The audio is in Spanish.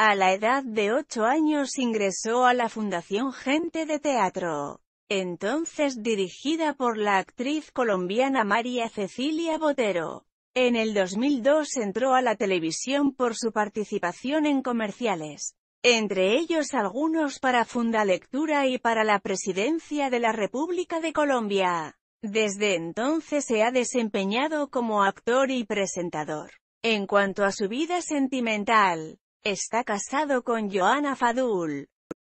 A la edad de ocho años ingresó a la Fundación Gente de Teatro, entonces dirigida por la actriz colombiana María Cecilia Botero. En el 2002 entró a la televisión por su participación en comerciales, entre ellos algunos para Fundalectura y para la Presidencia de la República de Colombia. Desde entonces se ha desempeñado como actor y presentador. En cuanto a su vida sentimental, Está casado con Joanna Fadul.